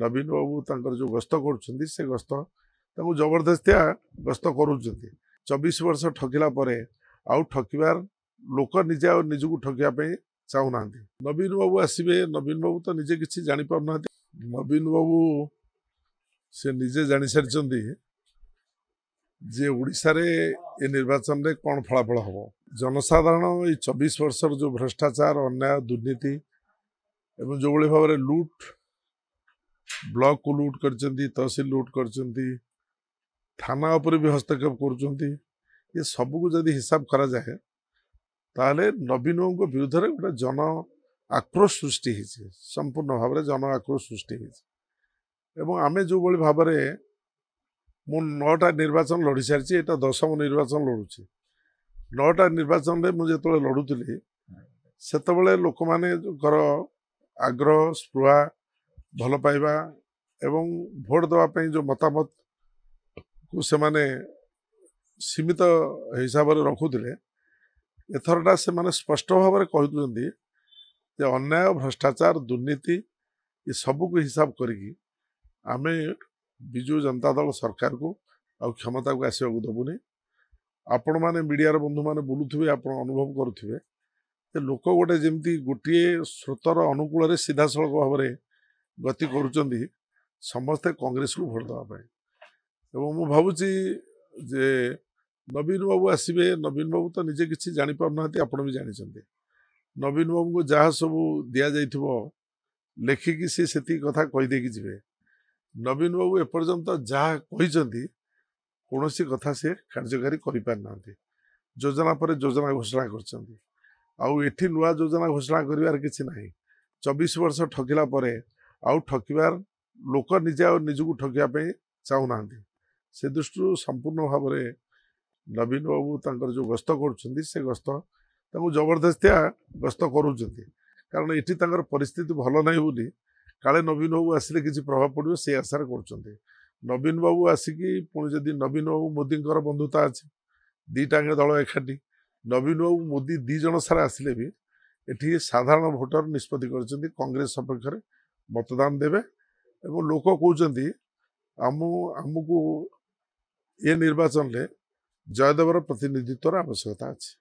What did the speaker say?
नवीन बाबू जो गस्त कर जबरदस्ती गस्त कर चबीश वर्ष ठकला आउ ठकबार लोक निजे निजी ठकिया चाहूना नवीन बाबू आसबे नवीन बाबू तो निजे कि जापार ना नवीन बाबू से निजे जाणी सारी जे ओडारे ये निर्वाचन में कौन फलाफल हम जनसाधारण यबिश वर्ष जो भ्रष्टाचार अन्या दुर्नीति जो भाव लुट ବ୍ଲକକୁ ଲୁଟ୍ କରିଛନ୍ତି ତହସିଲ ଲୁଟ୍ କରିଛନ୍ତି ଥାନା ଉପରେ ବି ହସ୍ତକ୍ଷେପ କରୁଛନ୍ତି ଏ ସବୁକୁ ଯଦି ହିସାବ କରାଯାଏ ତାହେଲେ ନବୀନଙ୍କ ବିରୁଦ୍ଧରେ ଗୋଟେ ଜନ ଆକ୍ରୋଶ ସୃଷ୍ଟି ହେଇଛି ସମ୍ପୂର୍ଣ୍ଣ ଭାବରେ ଜନ ଆକ୍ରୋଶ ସୃଷ୍ଟି ହେଇଛି ଏବଂ ଆମେ ଯେଉଁଭଳି ଭାବରେ ମୁଁ ନଅଟା ନିର୍ବାଚନ ଲଢ଼ି ସାରିଛି ଏଇଟା ଦଶମ ନିର୍ବାଚନ ଲଢ଼ୁଛି ନଅଟା ନିର୍ବାଚନରେ ମୁଁ ଯେତେବେଳେ ଲଢ଼ୁଥିଲି ସେତେବେଳେ ଲୋକମାନଙ୍କର ଆଗ୍ରହ ସ୍ପୃହା ଭଲ ପାଇବା ଏବଂ ଭୋଟ୍ ଦେବା ପାଇଁ ଯେଉଁ ମତାମତକୁ ସେମାନେ ସୀମିତ ହିସାବରେ ରଖୁଥିଲେ ଏଥରଟା ସେମାନେ ସ୍ପଷ୍ଟ ଭାବରେ କହୁଛନ୍ତି ଯେ ଅନ୍ୟାୟ ଭ୍ରଷ୍ଟାଚାର ଦୁର୍ନୀତି ଏସବୁକୁ ହିସାବ କରିକି ଆମେ ବିଜୁ ଜନତା ଦଳ ସରକାରକୁ ଆଉ କ୍ଷମତାକୁ ଆସିବାକୁ ଦେବୁନି ଆପଣମାନେ ମିଡ଼ିଆର ବନ୍ଧୁମାନେ ବୁଲୁଥିବେ ଆପଣ ଅନୁଭବ କରୁଥିବେ ଯେ ଲୋକ ଗୋଟେ ଯେମିତି ଗୋଟିଏ ସ୍ରୋତର ଅନୁକୂଳରେ ସିଧାସଳଖ ଭାବରେ ଗତି କରୁଛନ୍ତି समस्ते कंग्रेस को भोट दवापाई मु भावी जे नवीन बाबू आसबे नवीन बाबू तो निजे कि जापे आप जानते नवीन बाबू को जहाँ सब दि जा लिखिकी से कथा कहीदेक जी नवीन बाबू एपर्तंत तो जहाँ कही कौन सी कथा सी कार्यकारी करोजना पर योजना घोषणा कर नोजना घोषणा करबार कि ना चबीश वर्ष ठकिला ठकबार ଲୋକ ନିଜେ ଆଉ ନିଜକୁ ଠକିବା ପାଇଁ ଚାହୁଁନାହାନ୍ତି ସେ ଦୃଷ୍ଟିରୁ ସମ୍ପୂର୍ଣ୍ଣ ଭାବରେ ନବୀନ ବାବୁ ତାଙ୍କର ଯେଉଁ ଗସ୍ତ କରୁଛନ୍ତି ସେ ଗସ୍ତ ତାଙ୍କୁ ଜବରଦସ୍ତିଆ ଗସ୍ତ କରୁଛନ୍ତି କାରଣ ଏଠି ତାଙ୍କର ପରିସ୍ଥିତି ଭଲ ନାହିଁ ବୋଲି କାଳେ ନବୀନ ବାବୁ ଆସିଲେ କିଛି ପ୍ରଭାବ ପଡ଼ିବ ସେ ଆଶାରେ କରୁଛନ୍ତି ନବୀନ ବାବୁ ଆସିକି ପୁଣି ଯଦି ନବୀନ ବାବୁ ମୋଦିଙ୍କର ବନ୍ଧୁତା ଅଛି ଦୁଇଟାଙ୍କ ଦଳ ଏକାଠି ନବୀନ ବାବୁ ମୋଦି ଦୁଇ ଜଣ ସାରା ଆସିଲେ ବି ଏଠି ସାଧାରଣ ଭୋଟର ନିଷ୍ପତ୍ତି କରିଛନ୍ତି କଂଗ୍ରେସ ସପକ୍ଷରେ ମତଦାନ ଦେବେ ଏବଂ ଲୋକ କହୁଛନ୍ତି ଆମ ଆମକୁ ଏ ନିର୍ବାଚନରେ ଜୟଦେବର ପ୍ରତିନିଧିତ୍ୱର ଆବଶ୍ୟକତା ଅଛି